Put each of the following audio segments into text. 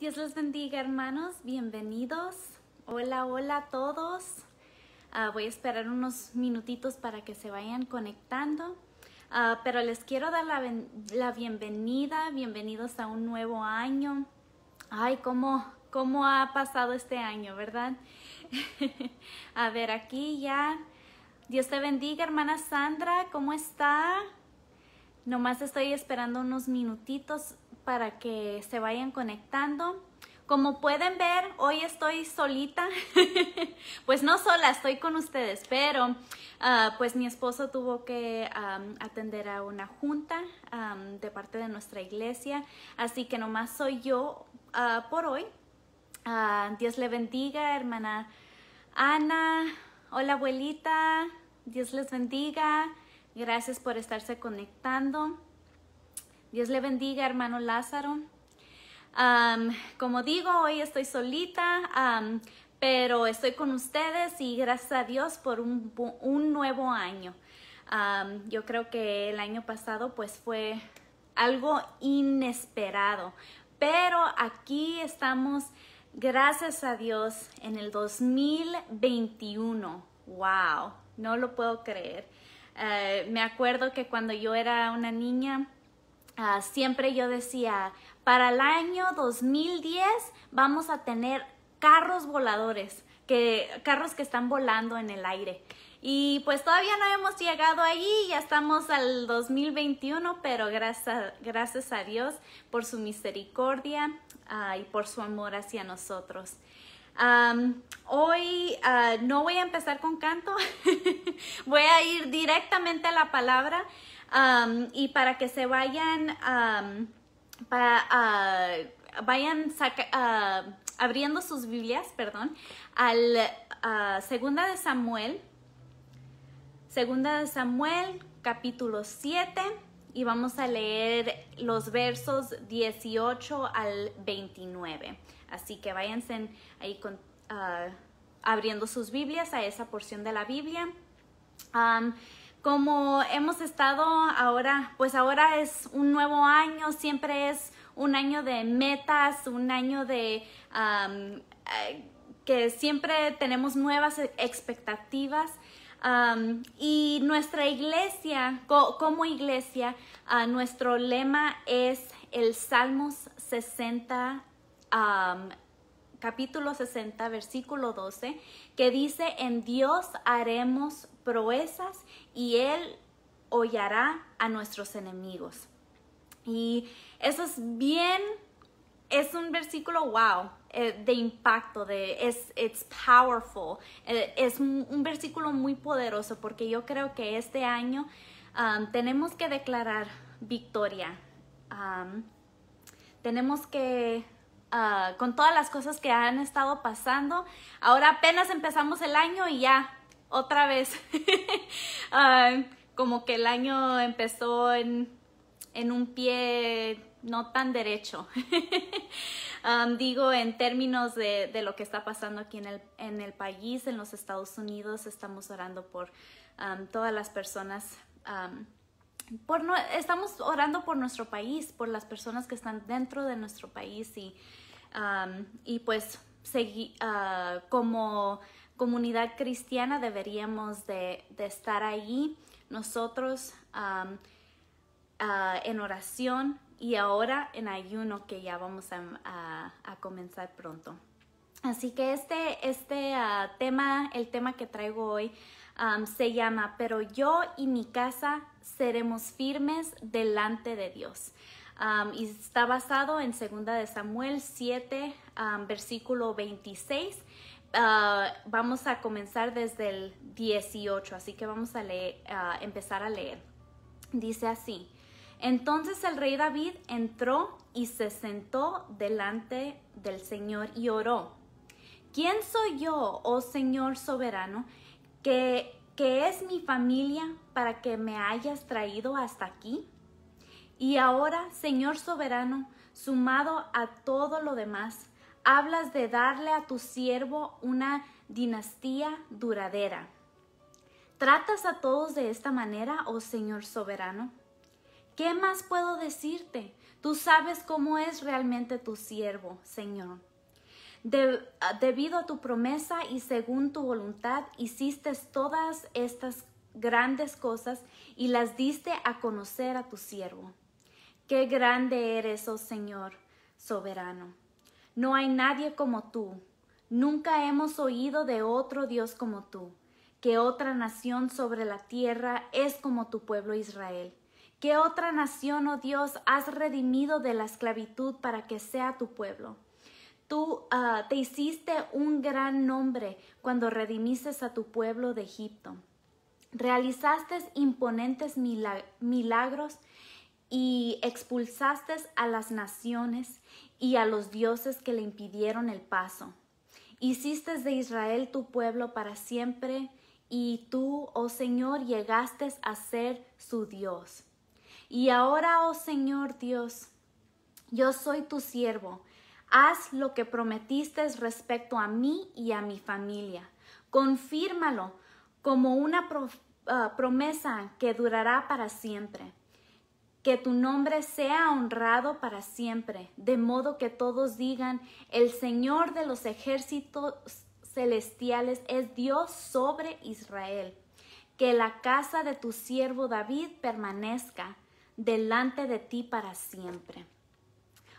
Dios los bendiga hermanos, bienvenidos. Hola, hola a todos. Ah, voy a esperar unos minutitos para que se vayan conectando. Ah, pero les quiero dar la, bienvenida, bienvenidos a un nuevo año. Ay, cómo, cómo ha pasado este año, ¿verdad? a ver, aquí ya. Dios te bendiga, hermana Sandra, ¿cómo está? Nomás estoy esperando unos minutitos para que se vayan conectando. Como pueden ver, hoy estoy solita, pues no sola, estoy con ustedes, pero ah, pues mi esposo tuvo que atender a una junta de parte de nuestra iglesia, así que nomás soy yo ah, por hoy. Ah, Dios le bendiga, hermana Ana, hola abuelita, Dios les bendiga, gracias por estarse conectando. Dios le bendiga, hermano Lázaro. como digo, hoy estoy solita, pero estoy con ustedes y gracias a Dios por un, nuevo año. yo creo que el año pasado pues fue algo inesperado, pero aquí estamos, gracias a Dios, en el 2021. ¡Wow! No lo puedo creer. Eh, me acuerdo que cuando yo era una niña, Ah, siempre yo decía, para el año 2010 vamos a tener carros voladores, que, carros que están volando en el aire. Y pues todavía no hemos llegado allí, ya estamos al 2021, pero gracias, gracias a Dios por su misericordia ah, y por su amor hacia nosotros. hoy ah, no voy a empezar con canto, voy a ir directamente a la palabra y para que se vayan, ah, vayan ah, abriendo sus Biblias, perdón, al ah, Segunda de Samuel, Segunda de Samuel, capítulo 7, y vamos a leer los versos 18 al 29. Así que váyanse ahí abriendo sus Biblias a esa porción de la Biblia como hemos estado ahora, pues ahora es un nuevo año, siempre es un año de metas, un año de eh, que siempre tenemos nuevas e-, expectativas. y nuestra iglesia, como iglesia, ah, nuestro lema es el Salmos 60, capítulo 60, versículo 12, que dice, en Dios haremos proezas y Él hollará a nuestros enemigos. Y eso es bien, es un versículo wow, eh, de impacto, de es it's powerful. Eh, es un versículo muy poderoso porque yo creo que este año um, tenemos que declarar victoria. Um, tenemos que uh, con todas las cosas que han estado pasando, ahora apenas empezamos el año y ya otra vez. Ah, como que el año empezó en, un pie no tan derecho. Ah, digo, en términos de, lo que está pasando aquí en el, país, en los Estados Unidos, estamos orando por ah, todas las personas. por estamos orando por nuestro país, por las personas que están dentro de nuestro país y, y pues seguir como comunidad cristiana deberíamos de, estar ahí nosotros ah, en oración y ahora en ayuno que ya vamos a, comenzar pronto. Así que este, este ah, tema, el tema que traigo hoy se llama, pero yo y mi casa seremos firmes delante de Dios. y está basado en 2 de Samuel 7, versículo 26 Ah, vamos a comenzar desde el 18, así que vamos a empezar a leer. Dice así, entonces el rey David entró y se sentó delante del Señor y oró. ¿Quién soy yo, oh Señor soberano, que, que es mi familia para que me hayas traído hasta aquí? Y ahora, Señor soberano, sumado a todo lo demás, hablas de darle a tu siervo una dinastía duradera. ¿Tratas a todos de esta manera, oh Señor soberano? ¿Qué más puedo decirte? Tú sabes cómo es realmente tu siervo, Señor. Ah, debido a tu promesa y según tu voluntad, hiciste todas estas grandes cosas y las diste a conocer a tu siervo. Qué grande eres, oh Señor, soberano. No hay nadie como tú. Nunca hemos oído de otro Dios como tú, que otra nación sobre la tierra es como tu pueblo Israel. ¿Qué otra nación, oh Dios, has redimido de la esclavitud para que sea tu pueblo? Tú ah, te hiciste un gran nombre cuando redimiste a tu pueblo de Egipto. Realizaste imponentes milagros y expulsaste a las naciones y a los dioses que le impidieron el paso. Hiciste de Israel tu pueblo para siempre, y tú, oh Señor, llegaste a ser su Dios. Y ahora, oh Señor Dios, yo soy tu siervo. Haz lo que prometiste respecto a mí y a mi familia. Confírmalo como una ah, promesa que durará para siempre que tu nombre sea honrado para siempre, de modo que todos digan, el Señor de los ejércitos celestiales es Dios sobre Israel. Que la casa de tu siervo David permanezca delante de ti para siempre.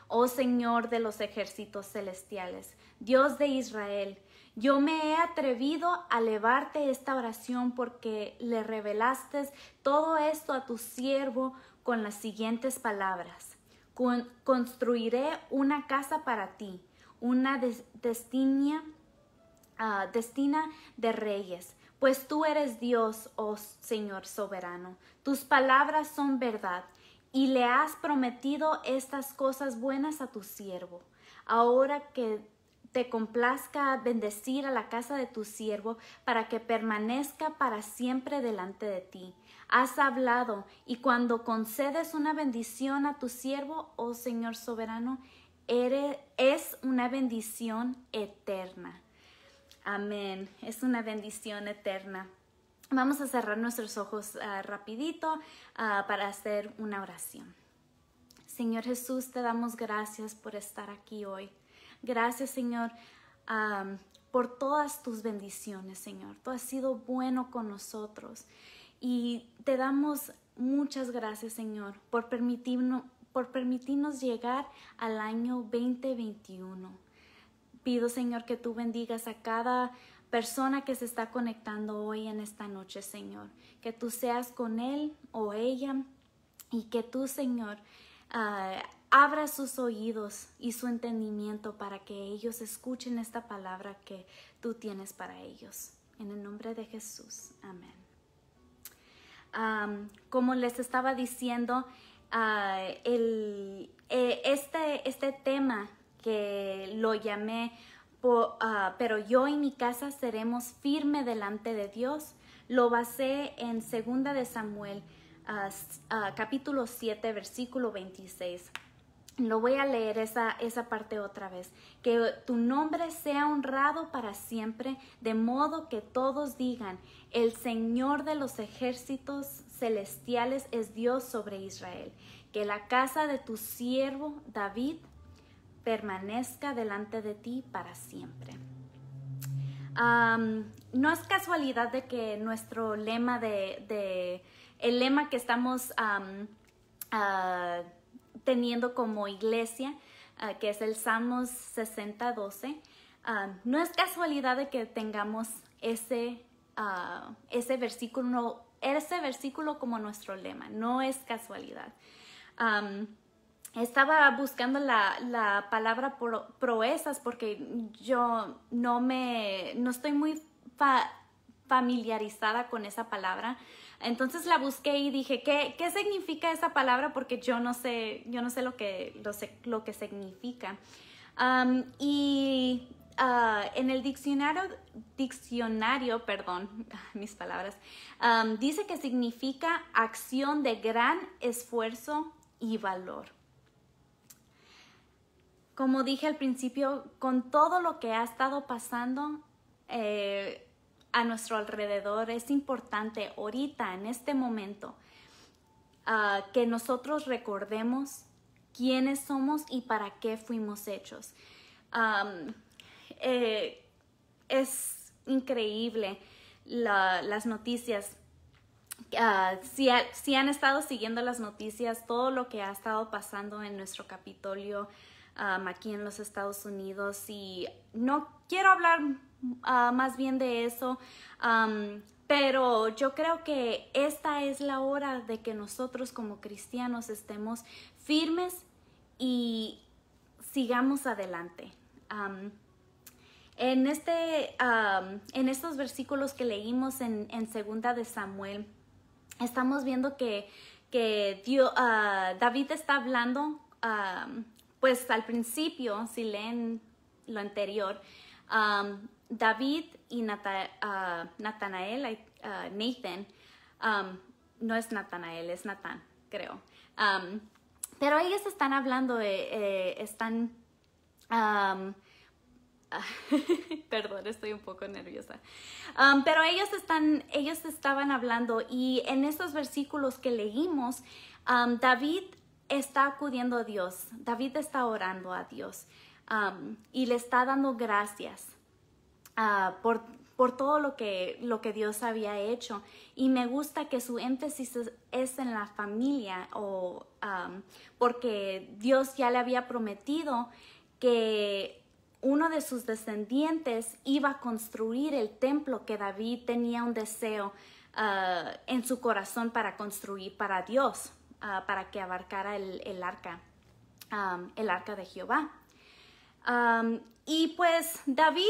Oh Señor de los ejércitos celestiales, Dios de Israel, yo me he atrevido a levarte esta oración porque le revelaste todo esto a tu siervo con las siguientes palabras. construiré una casa para ti, una ah, destina de reyes, pues tú eres Dios, oh Señor soberano. Tus palabras son verdad y le has prometido estas cosas buenas a tu siervo. Ahora que te complazca bendecir a la casa de tu siervo para que permanezca para siempre delante de ti. Has hablado y cuando concedes una bendición a tu siervo, oh Señor soberano, es una bendición eterna. Amén, es una bendición eterna. Vamos a cerrar nuestros ojos ah, rapidito ah, para hacer una oración. Señor Jesús, te damos gracias por estar aquí hoy. Gracias, Señor, por todas tus bendiciones, Señor. Tú has sido bueno con nosotros. Y te damos muchas gracias, Señor, por permitirnos, llegar al año 2021. Pido, Señor, que tú bendigas a cada persona que se está conectando hoy en esta noche, Señor. Que tú seas con él o ella y que tú, Señor, ah, abra sus oídos y su entendimiento para que ellos escuchen esta palabra que tú tienes para ellos. En el nombre de Jesús. Amén. como les estaba diciendo, ah, eh, este, este tema que lo llamé, ah, pero yo y mi casa seremos firme delante de Dios, lo basé en 2 de Samuel, ah, capítulo 7, versículo 26 lo voy a leer esa, esa parte otra vez. Que tu nombre sea honrado para siempre, de modo que todos digan, el Señor de los ejércitos celestiales es Dios sobre Israel. Que la casa de tu siervo David permanezca delante de ti para siempre. no es casualidad de que nuestro lema de, el lema que estamos ah, teniendo como iglesia, ah, que es el Salmos 6012, ah, no es casualidad de que tengamos ese, ah, ese, versículo, ese versículo como nuestro lema, no es casualidad. estaba buscando la, palabra proezas porque yo no me, no estoy muy familiarizada con esa palabra, entonces la busqué y dije, ¿qué, ¿qué, significa esa palabra? Porque yo no sé, yo no sé lo que, lo, sé, lo que significa. y ah, en el diccionario, diccionario, perdón, mis palabras, dice que significa acción de gran esfuerzo y valor. Como dije al principio, con todo lo que ha estado pasando, eh, a nuestro alrededor. Es importante ahorita, en este momento, ah, que nosotros recordemos quiénes somos y para qué fuimos hechos. Eh, es increíble las noticias. Ah, si, han estado siguiendo las noticias, todo lo que ha estado pasando en nuestro Capitolio aquí en los Estados Unidos y no quiero hablar ah, más bien de eso, pero yo creo que esta es la hora de que nosotros como cristianos estemos firmes y sigamos adelante. en, este, en estos versículos que leímos en, Segunda de Samuel, estamos viendo que, que ah, David está hablando, pues al principio, si leen lo anterior, Um, David y Nathanael, uh, uh, Nathan, um, no es Natanael, es Natán, creo. Um, pero ellos están hablando, eh, eh, están... Perdón, estoy un poco nerviosa. pero ellos, están, ellos estaban hablando y en estos versículos que leímos, David está acudiendo a Dios, David está orando a Dios y le está dando gracias ah, por, por, todo lo que, lo que Dios había hecho. Y me gusta que su énfasis es, en la familia, o, porque Dios ya le había prometido que uno de sus descendientes iba a construir el templo que David tenía un deseo ah, en su corazón para construir para Dios, ah, para que abarcara el, el arca, el arca de Jehová y pues David,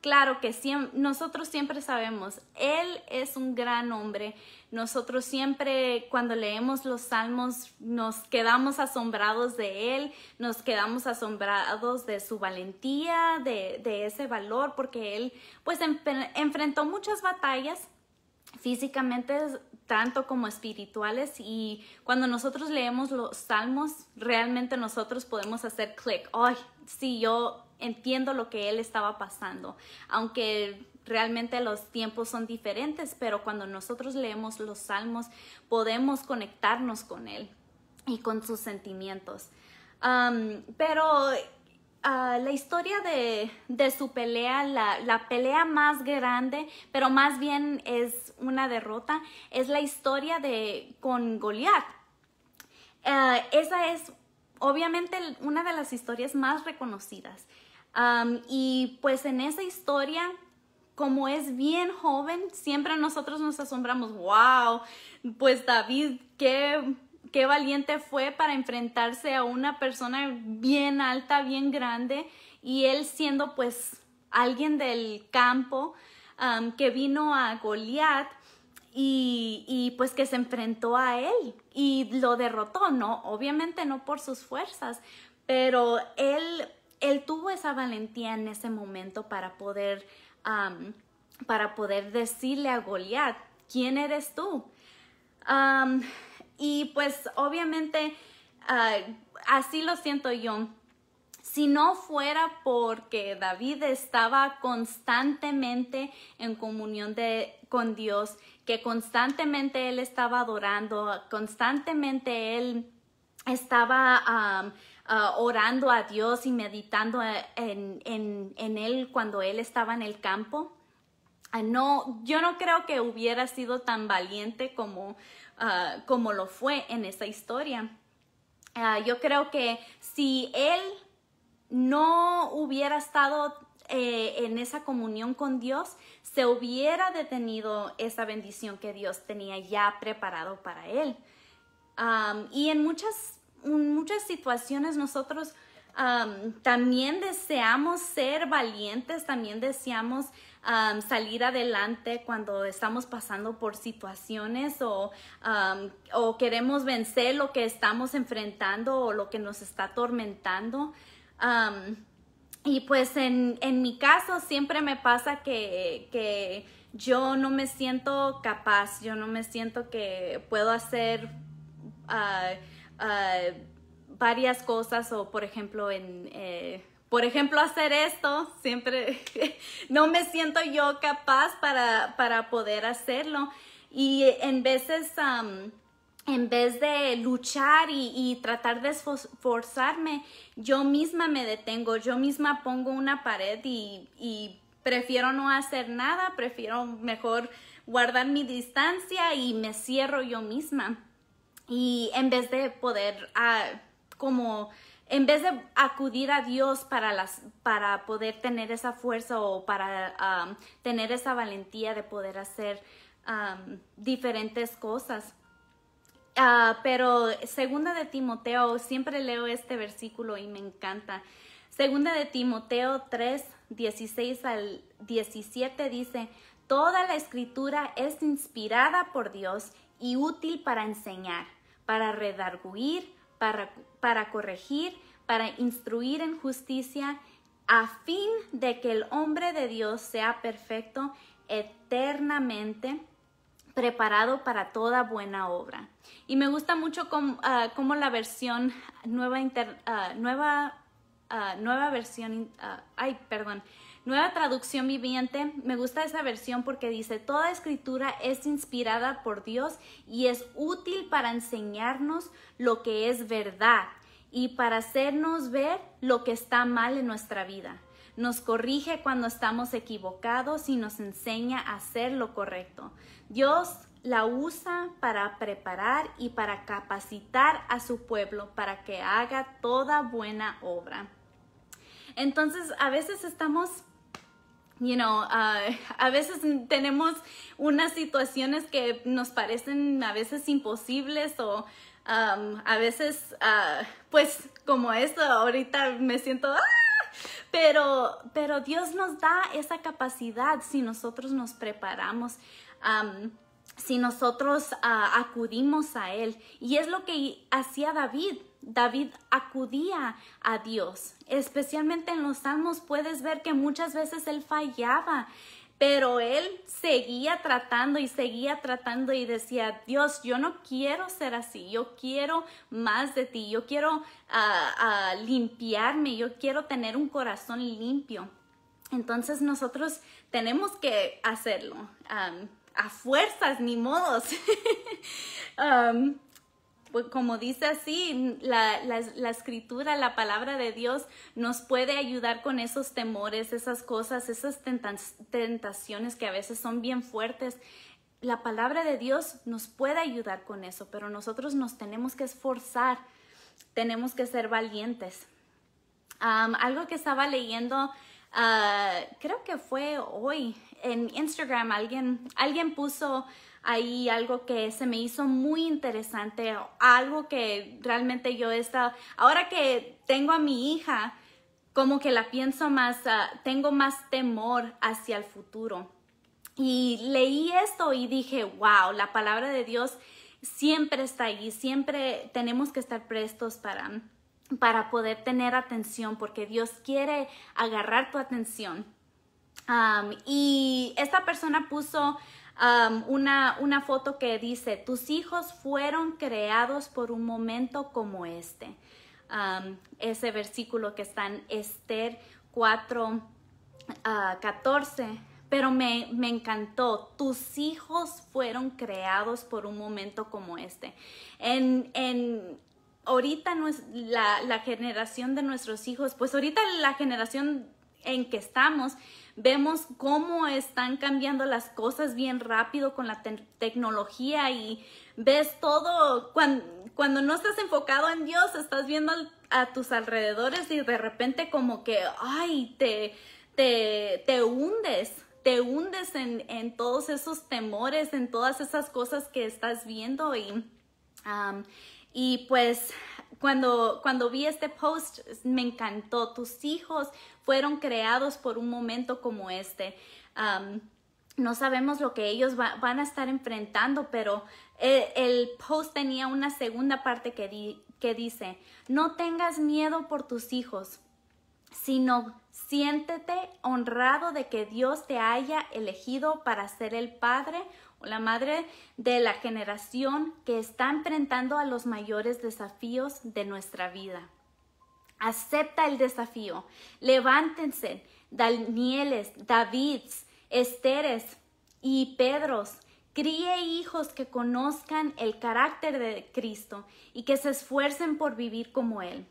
claro que siempre, nosotros siempre sabemos, él es un gran hombre. Nosotros siempre cuando leemos los salmos nos quedamos asombrados de él, nos quedamos asombrados de su valentía, de, ese valor, porque él pues enfrentó muchas batallas físicamente tanto como espirituales y cuando nosotros leemos los salmos realmente nosotros podemos hacer clic, ay, si yo entiendo lo que él estaba pasando, aunque realmente los tiempos son diferentes, pero cuando nosotros leemos los salmos podemos conectarnos con él y con sus sentimientos. pero ah, la historia de, su pelea, la, pelea más grande, pero más bien es una derrota, es la historia de con Goliat. Ah, esa es obviamente una de las historias más reconocidas. y pues en esa historia, como es bien joven, siempre nosotros nos asombramos, wow, pues David, qué, qué valiente fue para enfrentarse a una persona bien alta, bien grande, y él siendo pues alguien del campo que vino a Goliat, y, pues que se enfrentó a él y lo derrotó, ¿no? Obviamente no por sus fuerzas, pero él, él tuvo esa valentía en ese momento para poder, para poder decirle a Goliat, ¿quién eres tú? y pues obviamente ah, así lo siento yo si no fuera porque David estaba constantemente en comunión con Dios, que constantemente él estaba adorando, constantemente él estaba ah, orando a Dios y meditando eh, en, él cuando él estaba en el campo ah, no, yo no creo que hubiera sido tan valiente como, ah, como lo fue en esa historia. yo creo que si él no hubiera estado eh, en esa comunión con Dios, se hubiera detenido esa bendición que Dios tenía ya preparado para él. y en muchas, muchas situaciones nosotros también deseamos ser valientes, también deseamos salir adelante cuando estamos pasando por situaciones o queremos vencer lo que estamos enfrentando o lo que nos está atormentando y pues en, en, mi caso siempre me pasa que, que, yo no me siento capaz, yo no me siento que puedo hacer ah, ah, varias cosas o por ejemplo en... Eh, por ejemplo, hacer esto, siempre no me siento yo capaz para, para poder hacerlo. Y en veces en vez de luchar y, tratar de esforzarme, yo misma me detengo, yo misma pongo una pared y, prefiero no hacer nada, prefiero mejor guardar mi distancia y me cierro yo misma. Y en vez de poder, ah, como, en vez de acudir a Dios para, las, para poder tener esa fuerza o para ah, tener esa valentía de poder hacer ah, diferentes cosas. Ah, pero segunda de Timoteo, siempre leo este versículo y me encanta. Segunda de Timoteo 3, 16 al 17 dice, Toda la escritura es inspirada por Dios y útil para enseñar, para redarguir, para, para corregir, para instruir en justicia, a fin de que el hombre de Dios sea perfecto eternamente preparado para toda buena obra. Y me gusta mucho como ah, la versión nueva, ah, nueva, ah, nueva versión, ay, perdón, nueva traducción viviente, me gusta esa versión porque dice, toda escritura es inspirada por Dios y es útil para enseñarnos lo que es verdad y para hacernos ver lo que está mal en nuestra vida nos corrige cuando estamos equivocados y nos enseña a hacer lo correcto. Dios la usa para preparar y para capacitar a su pueblo para que haga toda buena obra. Entonces, a veces estamos you know, uh, a veces tenemos unas situaciones que nos parecen a veces imposibles o um, a veces, uh, pues como esto, ahorita me siento, ¡ah! Pero, pero Dios nos da esa capacidad si nosotros nos preparamos. si nosotros ah, acudimos a Él. Y es lo que hacía David. David acudía a Dios. Especialmente en los salmos puedes ver que muchas veces Él fallaba. Pero él seguía tratando y seguía tratando y decía, Dios, yo no quiero ser así, yo quiero más de ti, yo quiero ah, ah, limpiarme, yo quiero tener un corazón limpio. Entonces nosotros tenemos que hacerlo. a fuerzas, ni modos. Pues, como dice así, la, escritura, la palabra de Dios nos puede ayudar con esos temores, esas cosas, esas tentaciones que a veces son bien fuertes. La palabra de Dios nos puede ayudar con eso, pero nosotros nos tenemos que esforzar, tenemos que ser valientes. algo que estaba leyendo, ah, creo que fue hoy en Instagram, alguien, alguien puso ahí algo que se me hizo muy interesante, algo que realmente yo he estado, ahora que tengo a mi hija, como que la pienso más, ah, tengo más temor hacia el futuro. Y leí esto y dije, wow, la palabra de Dios siempre está allí, siempre tenemos que estar prestos para, para poder tener atención, porque Dios quiere agarrar tu atención. y esta persona puso una, una foto que dice, tus hijos fueron creados por un momento como este. ese versículo que está en Esther 4, 14. Ah, Pero me, me, encantó, tus hijos fueron creados por un momento como este. En, en ahorita no es la, la generación de nuestros hijos, pues ahorita la generación en que estamos, vemos cómo están cambiando las cosas bien rápido con la tecnología y ves todo, cuando, no estás enfocado en Dios, estás viendo a tus alrededores y de repente como que, ay, te, te, te hundes te hundes en, todos esos temores, en todas esas cosas que estás viendo y, y pues cuando, cuando vi este post me encantó, tus hijos fueron creados por un momento como este. no sabemos lo que ellos van a estar enfrentando, pero eh, el, post tenía una segunda parte que, que dice, no tengas miedo por tus hijos, sino siéntete honrado de que Dios te haya elegido para ser el padre o la madre de la generación que está enfrentando a los mayores desafíos de nuestra vida. Acepta el desafío. Levántense, Danieles, Davids, Esteres y Pedros. Críe hijos que conozcan el carácter de Cristo y que se esfuercen por vivir como Él.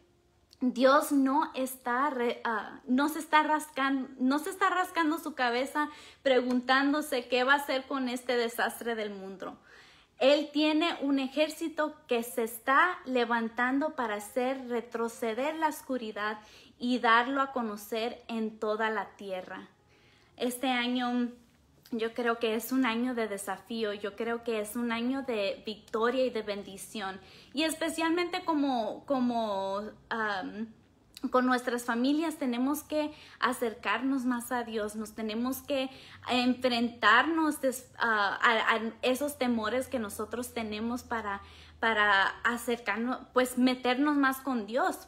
Dios no está, ah, no, se está rascando, no se está rascando su cabeza preguntándose qué va a hacer con este desastre del mundo. Él tiene un ejército que se está levantando para hacer retroceder la oscuridad y darlo a conocer en toda la tierra. Este año yo creo que es un año de desafío, yo creo que es un año de victoria y de bendición. Y especialmente como, como con nuestras familias tenemos que acercarnos más a Dios, nos tenemos que enfrentarnos a, esos temores que nosotros tenemos para, para acercarnos, pues meternos más con Dios.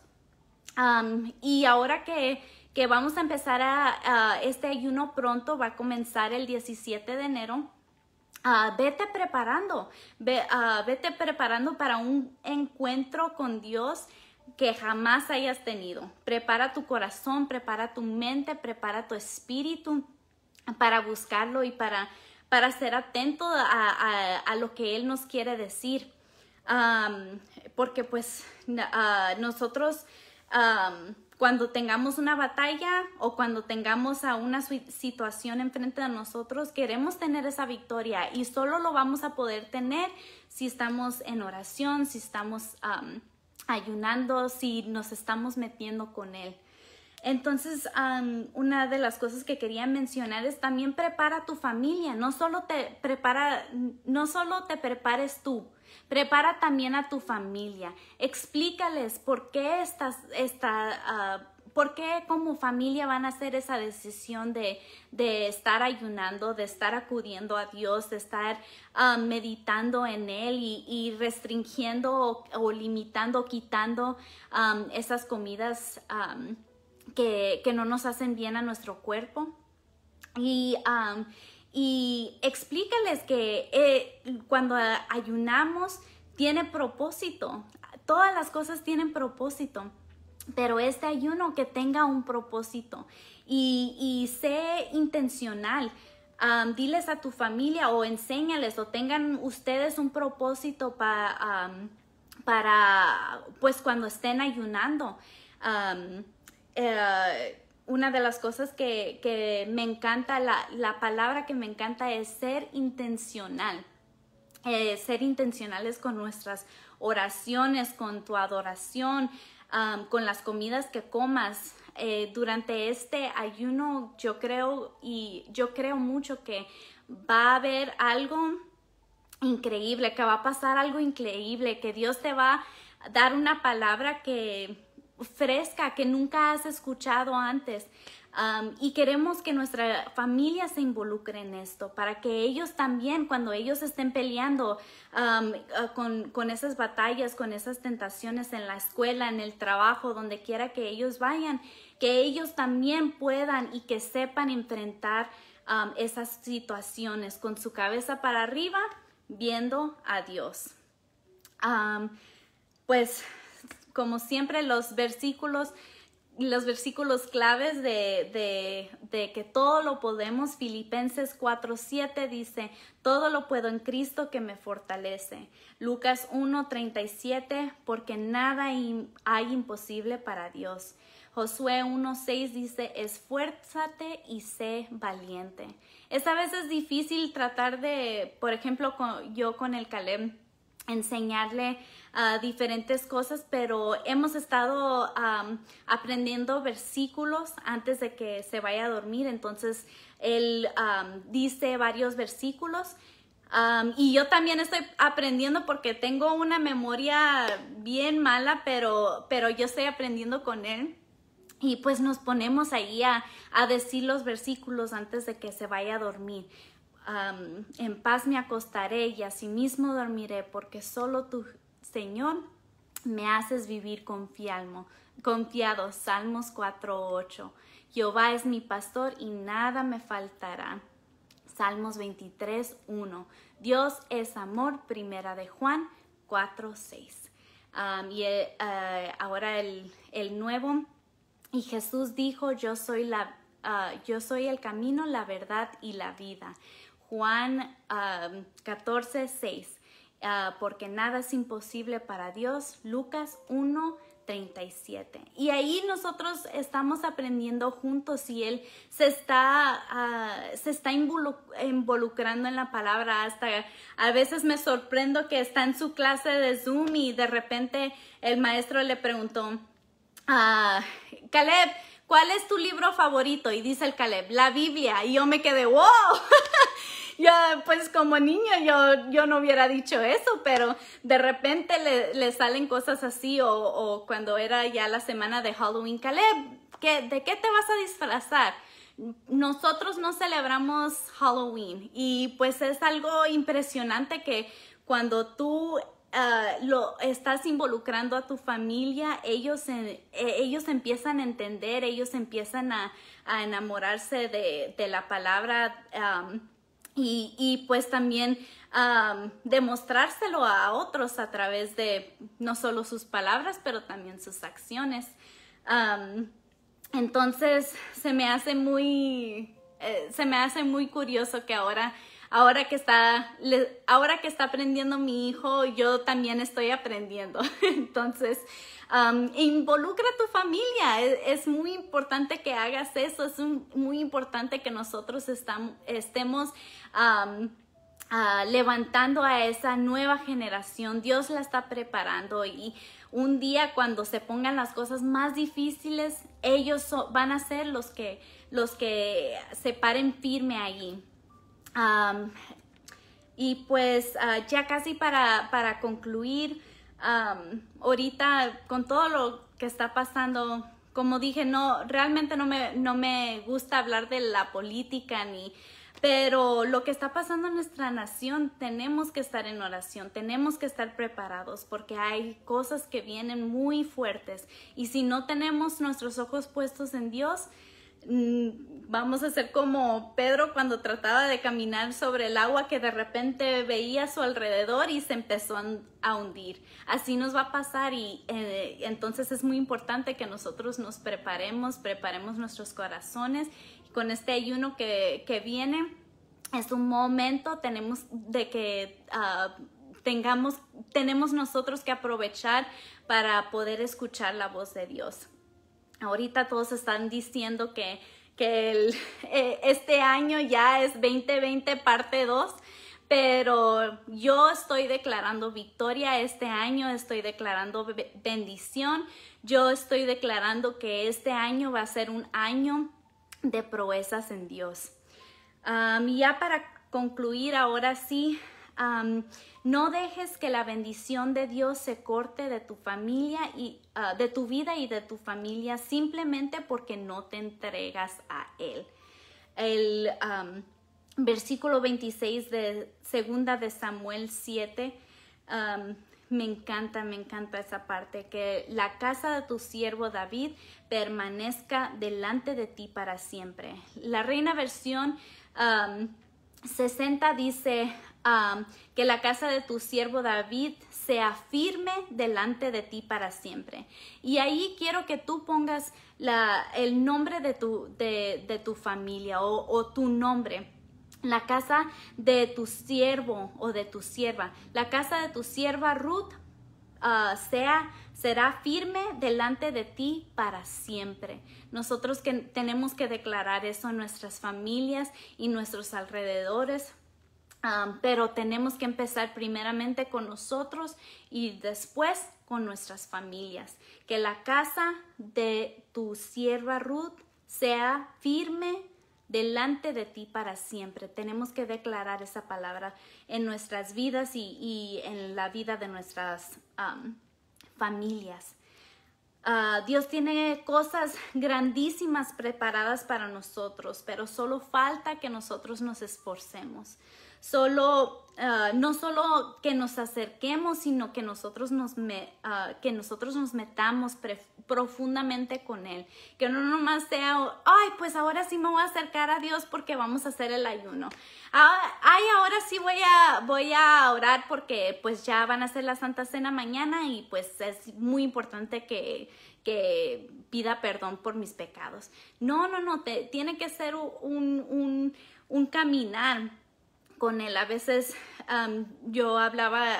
y ahora que, vamos a empezar a, este ayuno pronto, va a comenzar el 17 de enero. Ah, vete preparando, ah, vete preparando para un encuentro con Dios que jamás hayas tenido. Prepara tu corazón, prepara tu mente, prepara tu espíritu para buscarlo y para, para ser atento a, lo que Él nos quiere decir. porque pues ah, nosotros cuando tengamos una batalla o cuando tengamos a una situación enfrente de nosotros, queremos tener esa victoria y solo lo vamos a poder tener si estamos en oración, si estamos ayunando, si nos estamos metiendo con Él. Entonces, una de las cosas que quería mencionar es también prepara tu familia, no solo te prepara, no solo te prepares tú, prepara también a tu familia, explícales por qué estás, está, ah, ¿Por qué como familia van a hacer esa decisión de, estar ayunando, de estar acudiendo a Dios, de estar um, meditando en Él y, restringiendo o, o, limitando, quitando um, esas comidas um, que, no nos hacen bien a nuestro cuerpo? Y, explícales que eh, cuando ayunamos tiene propósito, todas las cosas tienen propósito pero este ayuno que tenga un propósito y, sé intencional. Um, diles a tu familia o enséñales o tengan ustedes un propósito um, para, pues cuando estén ayunando. Um, eh, una de las cosas que, me encanta, la, palabra que me encanta es ser intencional. Eh, ser intencionales con nuestras oraciones, con tu adoración, con las comidas que comas. Eh, durante este ayuno yo creo y yo creo mucho que va a haber algo increíble, que va a pasar algo increíble, que Dios te va a dar una palabra que fresca que nunca has escuchado antes. y queremos que nuestra familia se involucre en esto, para que ellos también, cuando ellos estén peleando ah, con, esas batallas, con esas tentaciones en la escuela, en el trabajo, donde quiera que ellos vayan, que ellos también puedan y que sepan enfrentar esas situaciones con su cabeza para arriba, viendo a Dios. pues como siempre, los versículos los versículos claves de, que todo lo podemos, Filipenses 4.7 dice, todo lo puedo en Cristo que me fortalece. Lucas 1.37, porque nada hay imposible para Dios. Josué 1.6 dice, esfuérzate y sé valiente. Esta vez es difícil tratar de, por ejemplo, yo con el Caleb enseñarle a ah, diferentes cosas, pero hemos estado aprendiendo versículos antes de que se vaya a dormir. Entonces, él dice varios versículos. y yo también estoy aprendiendo porque tengo una memoria bien mala, pero, pero yo estoy aprendiendo con él. Y pues nos ponemos ahí a, a decir los versículos antes de que se vaya a dormir en paz me acostaré y asimismo dormiré, porque solo tu Señor me haces vivir confiado. Salmos 4.8. Jehová es mi pastor y nada me faltará. Salmos 23.1. Dios es amor, primera de Juan 4.6. y eh, eh, ahora el, nuevo. Y Jesús dijo, yo soy, la, ah, yo soy el camino, la verdad y la vida. Juan 14, um, 6. Uh, porque nada es imposible para Dios. Lucas 1, 37. Y ahí nosotros estamos aprendiendo juntos y Él se está, uh, se está involucrando en la palabra. Hasta a veces me sorprendo que está en su clase de Zoom y de repente el maestro le preguntó, a ah, Caleb, ¿cuál es tu libro favorito? Y dice el Caleb, la Biblia. Y yo me quedé, wow. yo, pues como niño, yo, yo no hubiera dicho eso, pero de repente le, salen cosas así. O, cuando era ya la semana de Halloween, Caleb, ¿qué, ¿de qué te vas a disfrazar? Nosotros no celebramos Halloween y pues es algo impresionante que cuando tú Ah, lo estás involucrando a tu familia, ellos, e, ellos empiezan a entender, ellos empiezan a, enamorarse de, la palabra y, pues también demostrárselo a otros a través de no solo sus palabras, pero también sus acciones. entonces se me hace muy, eh, se me hace muy curioso que ahora ahora que está, ahora que está aprendiendo mi hijo, yo también estoy aprendiendo. Entonces, um, involucra a tu familia. E, es, muy importante que hagas eso. Es muy importante que nosotros estemos... Um, ah, levantando a esa nueva generación. Dios la está preparando y un día cuando se pongan las cosas más difíciles, ellos van a ser los que, los que se paren firme allí y pues ah, ya casi para, para concluir, ahorita con todo lo que está pasando, como dije, no, realmente no me, no me gusta hablar de la política ni, pero lo que está pasando en nuestra nación, tenemos que estar en oración, tenemos que estar preparados porque hay cosas que vienen muy fuertes y si no tenemos nuestros ojos puestos en Dios, Mm, vamos a ser como Pedro cuando trataba de caminar sobre el agua que de repente veía a su alrededor y se empezó a hundir. Así nos va a pasar y eh, entonces es muy importante que nosotros nos preparemos, preparemos nuestros corazones y con este ayuno que, que, viene. Es un momento, tenemos de que ah, tengamos, tenemos nosotros que aprovechar para poder escuchar la voz de Dios ahorita todos están diciendo que, que el, eh, este año ya es 2020 parte 2, pero yo estoy declarando victoria este año, estoy declarando bendición, yo estoy declarando que este año va a ser un año de proezas en Dios. ya para concluir ahora sí, no dejes que la bendición de Dios se corte de tu familia y ah, de tu vida y de tu familia simplemente porque no te entregas a Él. El versículo 26 de segunda de Samuel 7 me encanta, me encanta esa parte, que la casa de tu siervo David permanezca delante de ti para siempre. La reina versión 60 dice, que la casa de tu siervo David sea firme delante de ti para siempre. Y ahí quiero que tú pongas el nombre de tu, familia o, tu nombre la casa de tu siervo o de tu sierva. La casa de tu sierva Ruth ah, sea, será firme delante de ti para siempre. Nosotros que tenemos que declarar eso a nuestras familias y nuestros alrededores pero tenemos que empezar primeramente con nosotros y después con nuestras familias. Que la casa de tu sierva Ruth sea firme delante de ti para siempre. Tenemos que declarar esa palabra en nuestras vidas y, en la vida de nuestras familias. Ah, Dios tiene cosas grandísimas preparadas para nosotros, pero solo falta que nosotros nos esforcemos solo ah, no solo que nos acerquemos, sino que nosotros nos, ah, que nosotros nos metamos profundamente con Él. Que no nomás sea, ay, pues ahora sí me voy a acercar a Dios porque vamos a hacer el ayuno. Ah, ay, ahora sí voy a, voy a orar porque pues ya van a hacer la Santa Cena mañana y pues es muy importante que, pida perdón por mis pecados. No, no, no, te, tiene que ser un, un, un caminar con él. A veces yo hablaba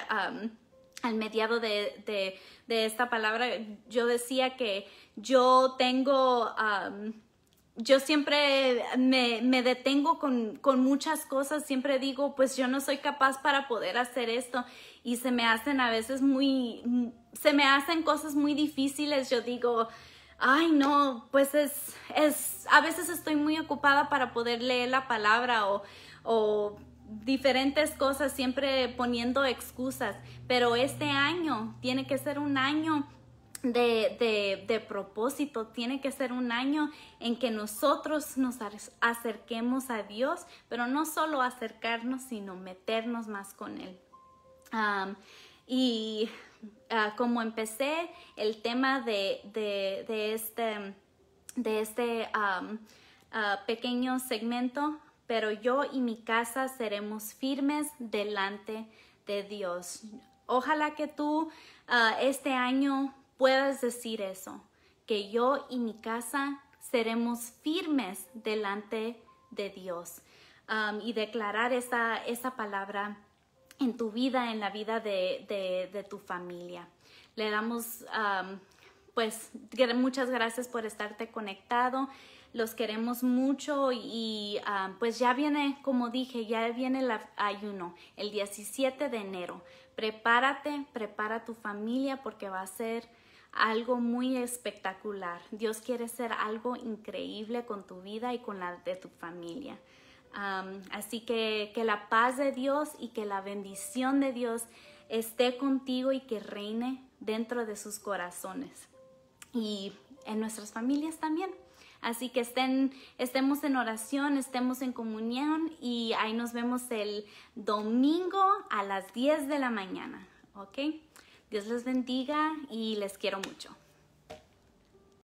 al mediado de, esta palabra, yo decía que yo tengo... yo siempre me, detengo con, muchas cosas, siempre digo, pues yo no soy capaz para poder hacer esto y se me hacen a veces muy, se me hacen cosas muy difíciles, yo digo, ay no, pues es, es a veces estoy muy ocupada para poder leer la palabra o diferentes cosas, siempre poniendo excusas, pero este año tiene que ser un año de, propósito, tiene que ser un año en que nosotros nos acerquemos a Dios, pero no solo acercarnos, sino meternos más con Él. y ah, como empecé el tema de, este, de este ah, pequeño segmento, pero yo y mi casa seremos firmes delante de Dios. Ojalá que tú ah, este año puedas decir eso, que yo y mi casa seremos firmes delante de Dios um, y declarar esa, esa palabra en tu vida, en la vida de, tu familia. Le damos um, pues muchas gracias por estarte conectado los queremos mucho y ah, pues ya viene, como dije, ya viene el ayuno el 17 de enero. Prepárate, prepara tu familia porque va a ser algo muy espectacular. Dios quiere ser algo increíble con tu vida y con la de tu familia. así que que la paz de Dios y que la bendición de Dios esté contigo y que reine dentro de sus corazones y en nuestras familias también. Así que estén, estemos en oración, estemos en comunión y ahí nos vemos el domingo a las 10 de la mañana. ¿Ok? Dios les bendiga y les quiero mucho.